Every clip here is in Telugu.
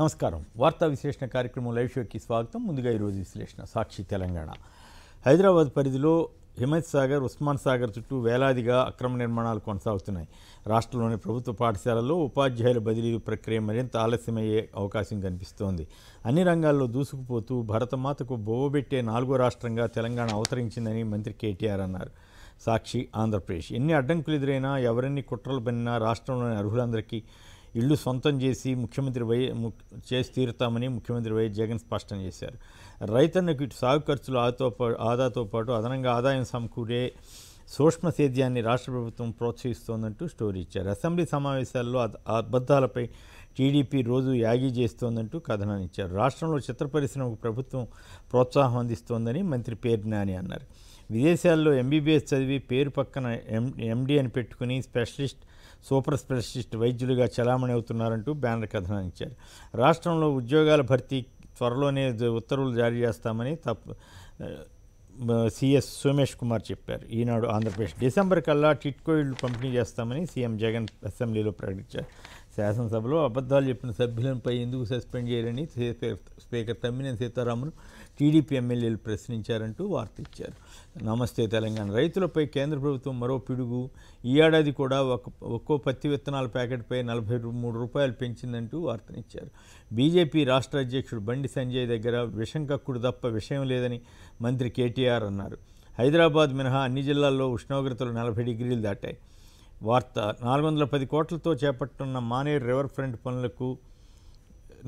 నమస్కారం వార్తా విశ్లేషణ కార్యక్రమం లైవ్ షోకి స్వాగతం ముందుగా ఈరోజు విశ్లేషణ సాక్షి తెలంగాణ హైదరాబాద్ పరిధిలో హిమత్ సాగర్ ఉస్మాన్ సాగర్ చుట్టూ వేలాదిగా అక్రమ నిర్మాణాలు కొనసాగుతున్నాయి రాష్ట్రంలోని ప్రభుత్వ పాఠశాలల్లో ఉపాధ్యాయుల బదిలీ ప్రక్రియ మరింత ఆలస్యమయ్యే అవకాశం కనిపిస్తోంది అన్ని రంగాల్లో దూసుకుపోతూ భరతమాతకు బొవ్వబెట్టే నాలుగో రాష్ట్రంగా తెలంగాణ అవతరించిందని మంత్రి కేటీఆర్ అన్నారు సాక్షి ఆంధ్రప్రదేశ్ ఎన్ని అడ్డంకులు ఎదురైనా ఎవరెన్ని కుట్రలు పనినా రాష్ట్రంలోని అర్హులందరికీ ఇల్లు సొంతం చేసి ముఖ్యమంత్రి వై చేసి తీరుతామని ముఖ్యమంత్రి వైఎస్ జగన్ స్పష్టం చేశారు రైతన్నకు ఇటు సాగు ఖర్చులు ఆదాతో ఆదాతో పాటు అదనంగా ఆదాయం సమకూరే సూక్ష్మ సేద్యాన్ని రాష్ట్ర ప్రభుత్వం ప్రోత్సహిస్తోందంటూ స్టోరీ ఇచ్చారు అసెంబ్లీ సమావేశాల్లో అబద్ధాలపై టీడీపీ రోజు యాగి చేస్తోందంటూ కథనాన్ని ఇచ్చారు రాష్ట్రంలో చిత్ర పరిశ్రమకు ప్రభుత్వం ప్రోత్సాహం అందిస్తోందని మంత్రి పేరు అన్నారు విదేశాల్లో ఎంబీబీఎస్ చదివి పేరు పక్కన ఎం ఎండీ అని పెట్టుకుని స్పెషలిస్ట్ సూపర్ స్పెషలిస్ట్ వైద్యులుగా చలామణి అవుతున్నారంటూ బ్యానర్ కథనాన్నిచ్చారు రాష్ట్రంలో ఉద్యోగాల భర్తీ త్వరలోనే ఉత్తర్వులు జారీ చేస్తామని తప్ప సిఎస్ సోమేష్ కుమార్ చెప్పారు ఈనాడు ఆంధ్రప్రదేశ్ డిసెంబర్ కల్లా టిట్కోయిల్ పంపిణీ చేస్తామని సీఎం జగన్ అసెంబ్లీలో ప్రకటించారు శాసనసభలో అబద్ధాలు చెప్పిన సభ్యులపై ఎందుకు సస్పెండ్ చేయాలని స్పీకర్ తమ్మినేని సీతారామన్ టీడీపీ ఎమ్మెల్యేలు ప్రశ్నించారంటూ వార్త ఇచ్చారు నమస్తే తెలంగాణ రైతులపై కేంద్ర ప్రభుత్వం మరో పిడుగు ఈ ఏడాది కూడా ఒక్కో పత్తి విత్తనాల ప్యాకెట్పై నలభై మూడు రూపాయలు పెంచిందంటూ వార్తనిచ్చారు బీజేపీ రాష్ట్ర అధ్యక్షుడు బండి సంజయ్ దగ్గర విషం కక్కుడు తప్ప విషయం లేదని మంత్రి కేటీఆర్ అన్నారు హైదరాబాద్ మినహా అన్ని జిల్లాల్లో ఉష్ణోగ్రతలు నలభై డిగ్రీలు దాటాయి వార్త నాలుగు వందల పది కోట్లతో చేపట్టున్న మానేరు రివర్ ఫ్రంట్ పనులకు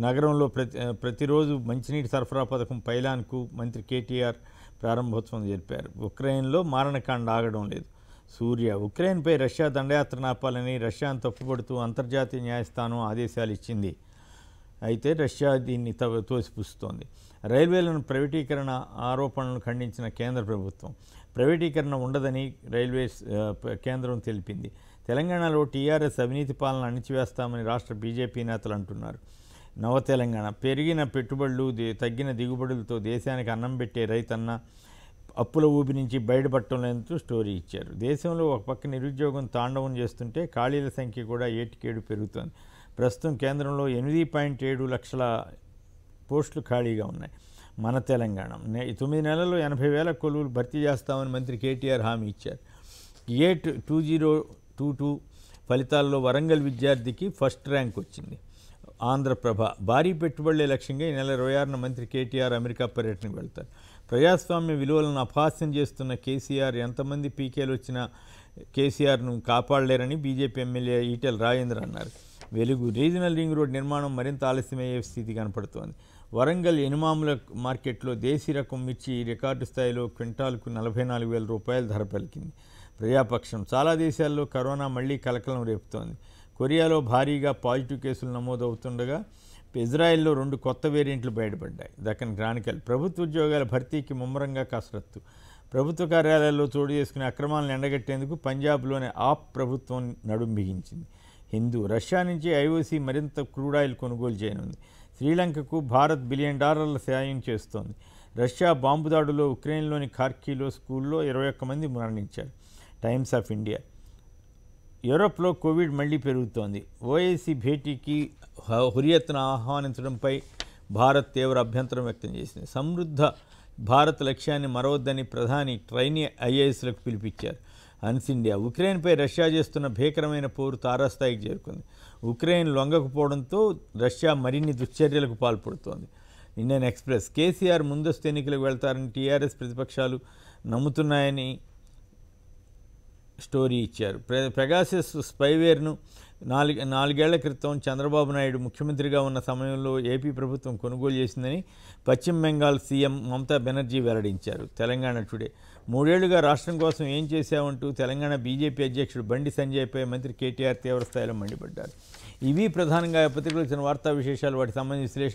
నగరంలో ప్రతి ప్రతిరోజు మంచినీటి సరఫరా పథకం పైలాన్కు మంత్రి కేటీఆర్ ప్రారంభోత్సవం జరిపారు ఉక్రెయిన్లో మారణకాండ ఆగడం లేదు సూర్య ఉక్రెయిన్పై రష్యా దండయాత్ర నాపాలని రష్యాను తప్పుపడుతూ అంతర్జాతీయ న్యాయస్థానం ఆదేశాలు ఇచ్చింది అయితే రష్యా దీన్ని తోసిపుస్తోంది రైల్వేలను ప్రైవేటీకరణ ఆరోపణలను ఖండించిన కేంద్ర ప్రభుత్వం ప్రైవేటీకరణ ఉండదని రైల్వేస్ కేంద్రం తెలిపింది తెలంగాణలో టీఆర్ఎస్ అవినీతి పాలన అణిచివేస్తామని రాష్ట్ర బీజేపీ నేతలు అంటున్నారు నవ తెలంగాణ పెరిగిన పెట్టుబడులు తగ్గిన దిగుబడులతో దేశానికి అన్నం పెట్టే రైతన్న అప్పుల ఊపి నుంచి బయటపడటం బయటపడటంతో స్టోరీ ఇచ్చారు దేశంలో ఒక పక్క నిరుద్యోగం తాండవం చేస్తుంటే ఖాళీల సంఖ్య కూడా ఏటికేడు పెరుగుతోంది ప్రస్తుతం కేంద్రంలో ఎనిమిది పాయింట్ ఏడు లక్షల పోస్టులు ఖాళీగా ఉన్నాయి మన తెలంగాణ తొమ్మిది నెలల్లో ఎనభై వేల కొలువులు భర్తీ చేస్తామని మంత్రి కేటీఆర్ హామీ ఇచ్చారు at two zero two two ఫలితాల్లో వరంగల్ విద్యార్థికి ఫస్ట్ ర్యాంక్ వచ్చింది ఆంధ్రప్రభ భారీ పెట్టుబడులే లక్ష్యంగా ఈ నెల ఇరవై ఆరున మంత్రి కేటీఆర్ అమెరికా పర్యటనకు వెళ్తారు ప్రజాస్వామ్య విలువలను అపహాస్యం చేస్తున్న కేసీఆర్ ఎంతమంది పీకేలు వచ్చినా కేసీఆర్ను కాపాడలేరని బీజేపీ ఎమ్మెల్యే ఈటెల రాజేంద్ర అన్నారు వెలుగు రీజనల్ రింగ్ రోడ్ నిర్మాణం మరింత ఆలస్యమయ్యే స్థితి కనపడుతోంది వరంగల్ ఎనుమాముల మార్కెట్లో దేశీ రకం మిర్చి రికార్డు స్థాయిలో క్వింటాల్కు నలభై నాలుగు వేల రూపాయల ధర పలికింది ప్రజాపక్షం చాలా దేశాల్లో కరోనా మళ్లీ కలకలం రేపుతోంది కొరియాలో భారీగా పాజిటివ్ కేసులు నమోదవుతుండగా ఇజ్రాయెల్లో రెండు కొత్త వేరియంట్లు బయటపడ్డాయి దక్కన్ గ్రానికల్ ప్రభుత్వ ఉద్యోగాల భర్తీకి ముమ్మరంగా కసరత్తు ప్రభుత్వ కార్యాలయాల్లో చోటు చేసుకునే అక్రమాలను ఎండగట్టేందుకు పంజాబ్లోనే ఆప్ ప్రభుత్వం నడుం బిగించింది హిందూ రష్యా నుంచి ఐఓసీ మరింత క్రూడ్ ఆయిల్ కొనుగోలు చేయనుంది శ్రీలంకకు భారత్ బిలియన్ డాలర్ల సాయం చేస్తోంది రష్యా బాంబు దాడులో ఉక్రెయిన్లోని ఖార్కీలో స్కూల్లో ఇరవై ఒక్క మంది మరణించారు టైమ్స్ ఆఫ్ ఇండియా యూరోప్లో కోవిడ్ మళ్లీ పెరుగుతోంది ఓఏసీ భేటీకి హురియత్ను ఆహ్వానించడంపై భారత్ తీవ్ర అభ్యంతరం వ్యక్తం చేసింది సమృద్ధ భారత్ లక్ష్యాన్ని మరవద్దని ప్రధాని ట్రైనీ ఐఏఎస్లకు పిలిపించారు అన్స్ ఇండియా ఉక్రెయిన్పై రష్యా చేస్తున్న భీకరమైన పోరు తారాస్థాయికి చేరుకుంది ఉక్రెయిన్ లొంగకపోవడంతో రష్యా మరిన్ని దుశ్చర్యలకు పాల్పడుతోంది ఇండియన్ ఎక్స్ప్రెస్ కేసీఆర్ ముందస్తు ఎన్నికలకు వెళ్తారని టీఆర్ఎస్ ప్రతిపక్షాలు నమ్ముతున్నాయని స్టోరీ ఇచ్చారు ప్ర స్పైవేర్ను నాలుగు నాలుగేళ్ల క్రితం చంద్రబాబు నాయుడు ముఖ్యమంత్రిగా ఉన్న సమయంలో ఏపీ ప్రభుత్వం కొనుగోలు చేసిందని పశ్చిమ బెంగాల్ సీఎం మమతా బెనర్జీ వెల్లడించారు తెలంగాణ టుడే మూడేళ్లుగా రాష్ట్రం కోసం ఏం చేశామంటూ తెలంగాణ బీజేపీ అధ్యక్షుడు బండి సంజయ్పై మంత్రి కేటీఆర్ తీవ్రస్థాయిలో మండిపడ్డారు ఇవి ప్రధానంగా పత్రికలు వార్తా విశేషాలు వాటికి సంబంధించి